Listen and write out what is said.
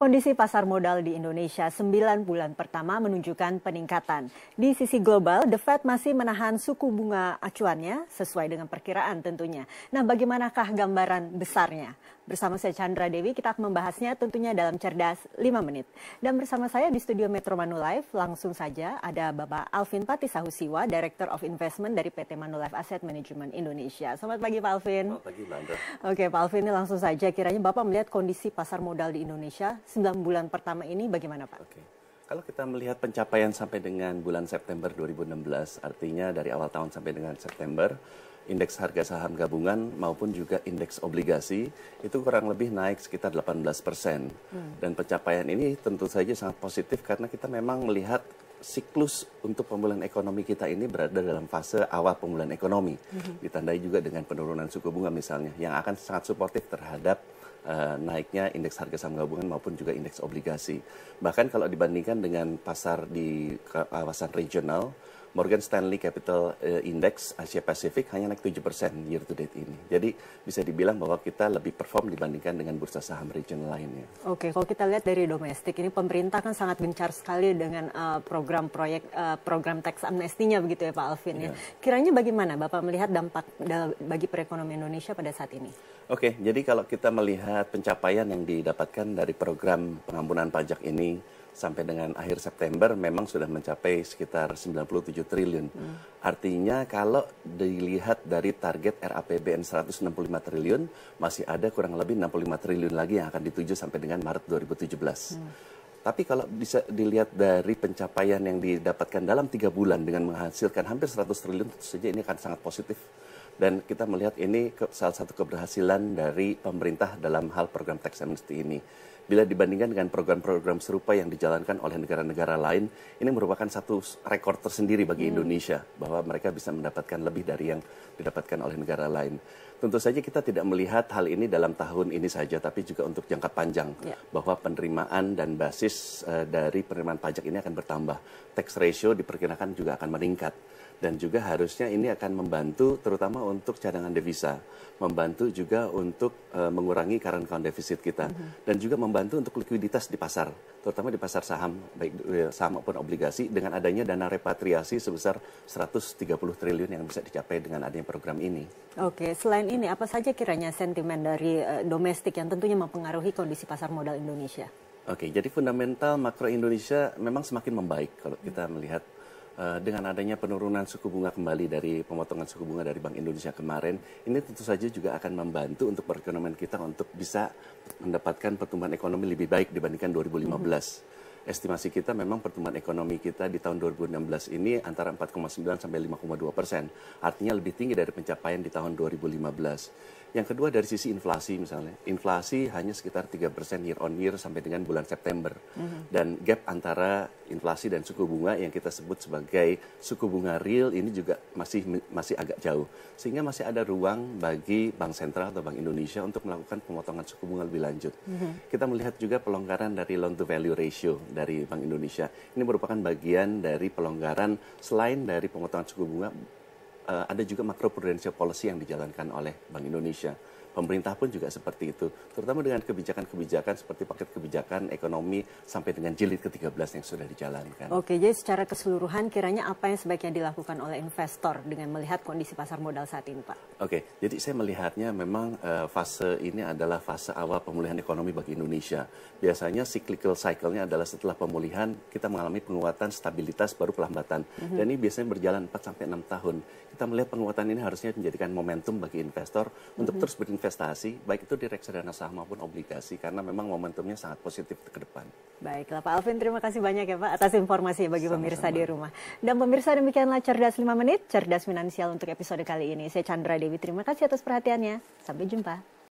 Kondisi pasar modal di Indonesia 9 bulan pertama menunjukkan peningkatan. Di sisi global, The Fed masih menahan suku bunga acuannya sesuai dengan perkiraan tentunya. Nah, bagaimanakah gambaran besarnya? Bersama saya Chandra Dewi, kita akan membahasnya tentunya dalam cerdas 5 menit. Dan bersama saya di studio Metro Manulife, langsung saja ada Bapak Alvin Patisahusiwa, Director of Investment dari PT Manulife Asset Management Indonesia. Selamat pagi Pak Alvin. Selamat pagi, Manda. Oke, Pak Alvin, ini langsung saja kiranya Bapak melihat kondisi pasar modal di Indonesia 9 bulan pertama ini bagaimana Pak? Oke. Kalau kita melihat pencapaian sampai dengan bulan September 2016, artinya dari awal tahun sampai dengan September, indeks harga saham gabungan maupun juga indeks obligasi itu kurang lebih naik sekitar 18 persen. Hmm. Dan pencapaian ini tentu saja sangat positif karena kita memang melihat siklus untuk pemulihan ekonomi kita ini berada dalam fase awal pemulihan ekonomi. -hmm. Ditandai juga dengan penurunan suku bunga misalnya yang akan sangat suportif terhadap uh, naiknya indeks harga saham gabungan maupun juga indeks obligasi. Bahkan kalau dibandingkan dengan pasar di kawasan regional, Morgan Stanley Capital eh, Index Asia Pasifik hanya naik 7% year to date ini. Jadi bisa dibilang bahwa kita lebih perform dibandingkan dengan bursa saham regional lainnya. Oke, kalau kita lihat dari domestik ini pemerintah kan sangat gencar sekali dengan uh, program proyek uh, program tax amnestinya begitu ya Pak Alvin ya. ya. Kiranya bagaimana Bapak melihat dampak bagi perekonomian Indonesia pada saat ini? Oke, jadi kalau kita melihat pencapaian yang didapatkan dari program pengampunan pajak ini sampai dengan akhir September memang sudah mencapai sekitar 97 triliun. Hmm. Artinya kalau dilihat dari target RAPBN 165 triliun, masih ada kurang lebih 65 triliun lagi yang akan dituju sampai dengan Maret 2017. Hmm. Tapi kalau bisa dilihat dari pencapaian yang didapatkan dalam tiga bulan dengan menghasilkan hampir 100 triliun, tentu saja ini akan sangat positif dan kita melihat ini ke, salah satu keberhasilan dari pemerintah dalam hal program tax amnesty ini. Bila dibandingkan dengan program-program serupa yang dijalankan oleh negara-negara lain, ini merupakan satu rekor tersendiri bagi hmm. Indonesia bahwa mereka bisa mendapatkan lebih dari yang didapatkan oleh negara lain. Tentu saja kita tidak melihat hal ini dalam tahun ini saja, tapi juga untuk jangka panjang yeah. bahwa penerimaan dan basis uh, dari penerimaan pajak ini akan bertambah. Tax ratio diperkirakan juga akan meningkat dan juga harusnya ini akan membantu terutama untuk cadangan devisa, membantu juga untuk e, mengurangi current account deficit kita mm -hmm. dan juga membantu untuk likuiditas di pasar, terutama di pasar saham baik eh, saham maupun obligasi dengan adanya dana repatriasi sebesar 130 triliun yang bisa dicapai dengan adanya program ini. Oke, selain ini apa saja kiranya sentimen dari e, domestik yang tentunya mempengaruhi kondisi pasar modal Indonesia? Oke, jadi fundamental makro Indonesia memang semakin membaik kalau kita melihat Eh, dengan adanya penurunan suku bunga kembali dari pemotongan suku bunga dari Bank Indonesia kemarin, ini tentu saja juga akan membantu untuk perekonomian kita untuk bisa mendapatkan pertumbuhan ekonomi lebih baik dibandingkan 2015. Mm -hmm estimasi kita memang pertumbuhan ekonomi kita di tahun 2016 ini antara 4,9 sampai 5,2 persen. Artinya lebih tinggi dari pencapaian di tahun 2015. Yang kedua dari sisi inflasi misalnya. Inflasi hanya sekitar 3 persen year on year sampai dengan bulan September. Mm-hmm. Dan gap antara inflasi dan suku bunga yang kita sebut sebagai suku bunga real ini juga masih masih agak jauh. Sehingga masih ada ruang bagi Bank Sentral atau Bank Indonesia untuk melakukan pemotongan suku bunga lebih lanjut. Mm-hmm. Kita melihat juga pelonggaran dari loan to value ratio dari Bank Indonesia. Ini merupakan bagian dari pelonggaran selain dari pemotongan suku bunga, eh, ada juga makro prudensial policy yang dijalankan oleh Bank Indonesia. Pemerintah pun juga seperti itu, terutama dengan kebijakan-kebijakan seperti paket kebijakan ekonomi sampai dengan jilid ke-13 yang sudah dijalankan. Oke, jadi secara keseluruhan kiranya apa yang sebaiknya dilakukan oleh investor dengan melihat kondisi pasar modal saat ini, Pak? Oke, jadi saya melihatnya memang eh, fase ini adalah fase awal pemulihan ekonomi bagi Indonesia. Biasanya cyclical cycle-nya adalah setelah pemulihan kita mengalami penguatan stabilitas baru pelambatan. Mm -hmm. Dan ini biasanya berjalan 4 6 tahun. Kita melihat penguatan ini harusnya menjadikan momentum bagi investor mm -hmm. untuk mhm. terus berinvestasi investasi, baik itu di reksadana saham maupun obligasi, karena memang momentumnya sangat positif ke depan. Baiklah Pak Alvin, terima kasih banyak ya Pak atas informasi bagi Sama-sama. pemirsa di rumah. Dan pemirsa demikianlah Cerdas 5 Menit, Cerdas Finansial untuk episode kali ini. Saya Chandra Dewi, terima kasih atas perhatiannya. Sampai jumpa.